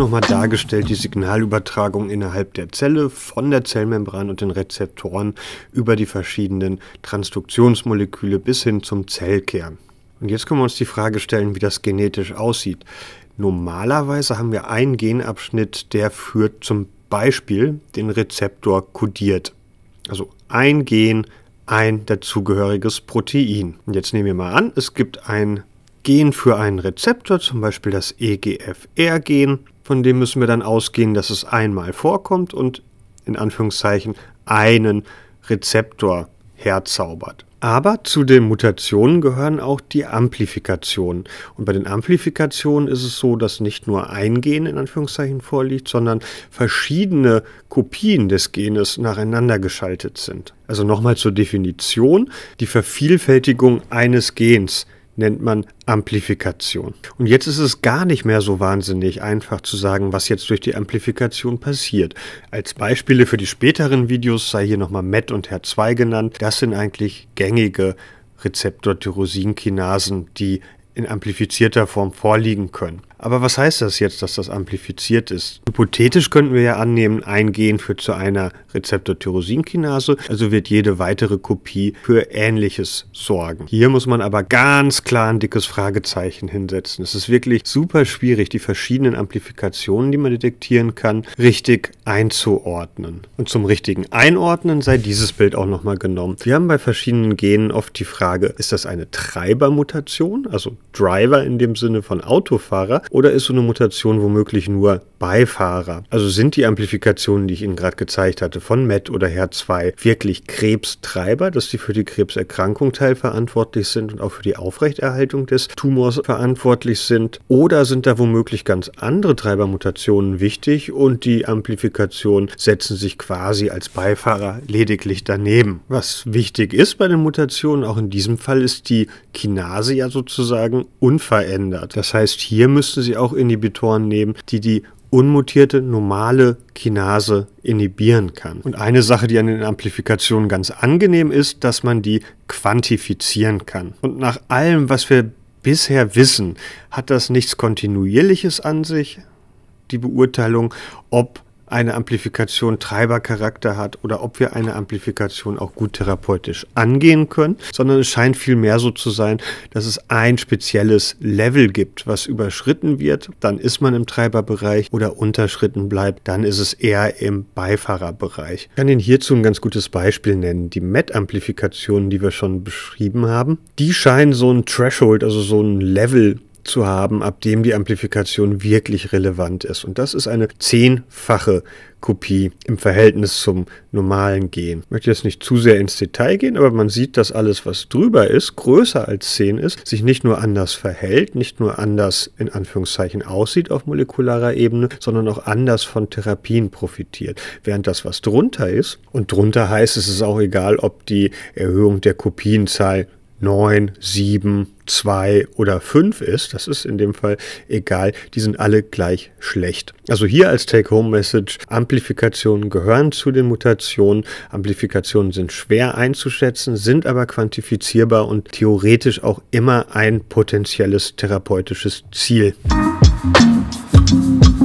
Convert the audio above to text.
nochmal dargestellt die Signalübertragung innerhalb der Zelle von der Zellmembran und den Rezeptoren über die verschiedenen Transduktionsmoleküle bis hin zum Zellkern. Und jetzt können wir uns die Frage stellen, wie das genetisch aussieht. Normalerweise haben wir einen Genabschnitt, der für zum Beispiel den Rezeptor kodiert. Also ein Gen, ein dazugehöriges Protein. Und jetzt nehmen wir mal an, es gibt ein Gen für einen Rezeptor, zum Beispiel das EGFR-Gen von dem müssen wir dann ausgehen, dass es einmal vorkommt und in Anführungszeichen einen Rezeptor herzaubert. Aber zu den Mutationen gehören auch die Amplifikationen. Und bei den Amplifikationen ist es so, dass nicht nur ein Gen in Anführungszeichen vorliegt, sondern verschiedene Kopien des Genes nacheinander geschaltet sind. Also nochmal zur Definition, die Vervielfältigung eines Gens nennt man Amplifikation. Und jetzt ist es gar nicht mehr so wahnsinnig einfach zu sagen, was jetzt durch die Amplifikation passiert. Als Beispiele für die späteren Videos sei hier nochmal MET und HER2 genannt. Das sind eigentlich gängige Rezeptor-Tyrosinkinasen, die in amplifizierter Form vorliegen können. Aber was heißt das jetzt, dass das amplifiziert ist? Hypothetisch könnten wir ja annehmen, ein Gen führt zu einer Rezeptor-Tyrosinkinase, also wird jede weitere Kopie für Ähnliches sorgen. Hier muss man aber ganz klar ein dickes Fragezeichen hinsetzen. Es ist wirklich super schwierig, die verschiedenen Amplifikationen, die man detektieren kann, richtig einzuordnen. Und zum richtigen Einordnen sei dieses Bild auch nochmal genommen. Wir haben bei verschiedenen Genen oft die Frage, ist das eine Treibermutation, also Driver in dem Sinne von Autofahrer, oder ist so eine Mutation womöglich nur Beifahrer? Also sind die Amplifikationen, die ich Ihnen gerade gezeigt hatte, von MET oder HER2 wirklich Krebstreiber, dass die für die Krebserkrankung teilverantwortlich sind und auch für die Aufrechterhaltung des Tumors verantwortlich sind? Oder sind da womöglich ganz andere Treibermutationen wichtig und die Amplifikationen setzen sich quasi als Beifahrer lediglich daneben? Was wichtig ist bei den Mutationen, auch in diesem Fall, ist die Kinase ja sozusagen unverändert. Das heißt, hier müsste musste sie auch Inhibitoren nehmen, die die unmutierte normale Kinase inhibieren kann. Und eine Sache, die an den Amplifikationen ganz angenehm ist, dass man die quantifizieren kann. Und nach allem, was wir bisher wissen, hat das nichts Kontinuierliches an sich, die Beurteilung, ob eine Amplifikation Treibercharakter hat oder ob wir eine Amplifikation auch gut therapeutisch angehen können, sondern es scheint vielmehr so zu sein, dass es ein spezielles Level gibt, was überschritten wird, dann ist man im Treiberbereich oder unterschritten bleibt, dann ist es eher im Beifahrerbereich. Ich kann Ihnen hierzu ein ganz gutes Beispiel nennen. Die MET-Amplifikationen, die wir schon beschrieben haben, die scheinen so ein Threshold, also so ein Level zu haben, ab dem die Amplifikation wirklich relevant ist. Und das ist eine zehnfache Kopie im Verhältnis zum normalen Gen. Ich möchte jetzt nicht zu sehr ins Detail gehen, aber man sieht, dass alles, was drüber ist, größer als 10 ist, sich nicht nur anders verhält, nicht nur anders in Anführungszeichen aussieht auf molekularer Ebene, sondern auch anders von Therapien profitiert. Während das, was drunter ist, und drunter heißt, es ist auch egal, ob die Erhöhung der Kopienzahl 9, 7, 2 oder 5 ist, das ist in dem Fall egal, die sind alle gleich schlecht. Also hier als Take-Home-Message, Amplifikationen gehören zu den Mutationen, Amplifikationen sind schwer einzuschätzen, sind aber quantifizierbar und theoretisch auch immer ein potenzielles therapeutisches Ziel. Musik